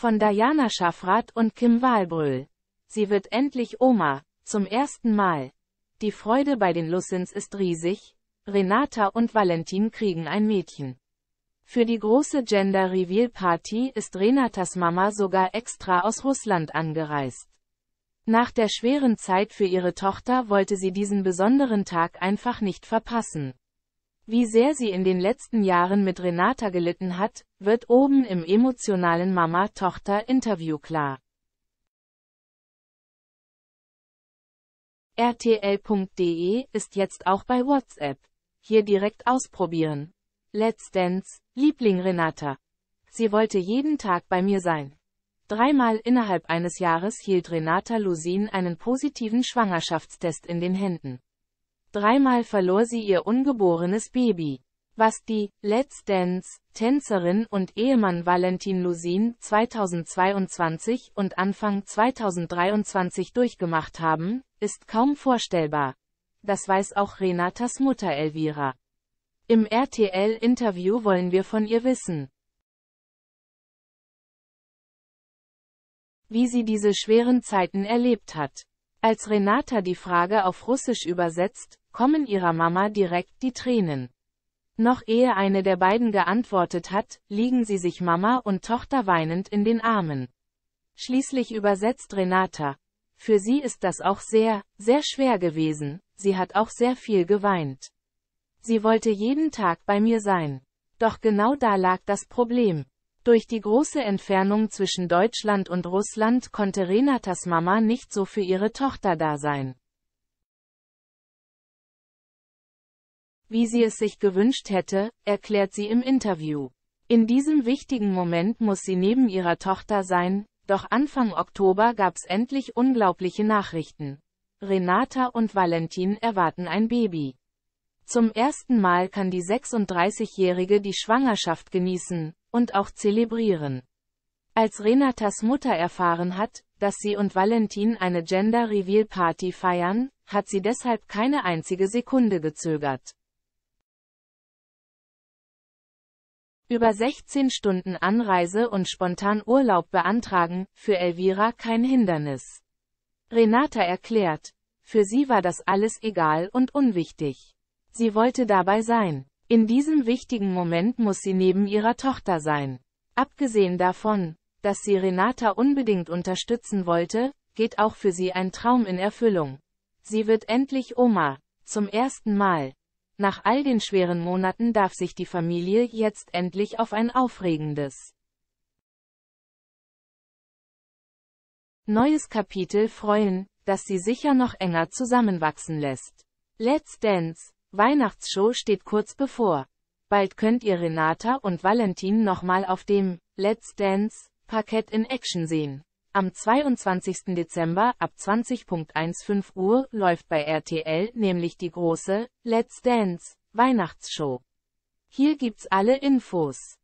Von Diana Schaffrath und Kim Wahlbröl. Sie wird endlich Oma, zum ersten Mal. Die Freude bei den Lussins ist riesig, Renata und Valentin kriegen ein Mädchen. Für die große Gender Reveal Party ist Renatas Mama sogar extra aus Russland angereist. Nach der schweren Zeit für ihre Tochter wollte sie diesen besonderen Tag einfach nicht verpassen. Wie sehr sie in den letzten Jahren mit Renata gelitten hat, wird oben im emotionalen Mama-Tochter-Interview klar. RTL.de ist jetzt auch bei WhatsApp. Hier direkt ausprobieren. Let's Dance, Liebling Renata. Sie wollte jeden Tag bei mir sein. Dreimal innerhalb eines Jahres hielt Renata Lusin einen positiven Schwangerschaftstest in den Händen. Dreimal verlor sie ihr ungeborenes Baby. Was die Let's Dance Tänzerin und Ehemann Valentin Lusin 2022 und Anfang 2023 durchgemacht haben, ist kaum vorstellbar. Das weiß auch Renatas Mutter Elvira. Im RTL-Interview wollen wir von ihr wissen, wie sie diese schweren Zeiten erlebt hat. Als Renata die Frage auf Russisch übersetzt, kommen ihrer Mama direkt die Tränen. Noch ehe eine der beiden geantwortet hat, liegen sie sich Mama und Tochter weinend in den Armen. Schließlich übersetzt Renata. Für sie ist das auch sehr, sehr schwer gewesen, sie hat auch sehr viel geweint. Sie wollte jeden Tag bei mir sein. Doch genau da lag das Problem. Durch die große Entfernung zwischen Deutschland und Russland konnte Renatas Mama nicht so für ihre Tochter da sein. Wie sie es sich gewünscht hätte, erklärt sie im Interview. In diesem wichtigen Moment muss sie neben ihrer Tochter sein, doch Anfang Oktober gab es endlich unglaubliche Nachrichten. Renata und Valentin erwarten ein Baby. Zum ersten Mal kann die 36-Jährige die Schwangerschaft genießen, und auch zelebrieren. Als Renatas Mutter erfahren hat, dass sie und Valentin eine Gender Reveal Party feiern, hat sie deshalb keine einzige Sekunde gezögert. Über 16 Stunden Anreise und spontan Urlaub beantragen, für Elvira kein Hindernis. Renata erklärt, für sie war das alles egal und unwichtig. Sie wollte dabei sein. In diesem wichtigen Moment muss sie neben ihrer Tochter sein. Abgesehen davon, dass sie Renata unbedingt unterstützen wollte, geht auch für sie ein Traum in Erfüllung. Sie wird endlich Oma, zum ersten Mal. Nach all den schweren Monaten darf sich die Familie jetzt endlich auf ein aufregendes neues Kapitel freuen, das sie sicher noch enger zusammenwachsen lässt. Let's Dance Weihnachtsshow steht kurz bevor. Bald könnt ihr Renata und Valentin nochmal auf dem Let's Dance Parkett in Action sehen. Am 22. Dezember ab 20.15 Uhr läuft bei RTL nämlich die große Let's Dance Weihnachtsshow. Hier gibt's alle Infos.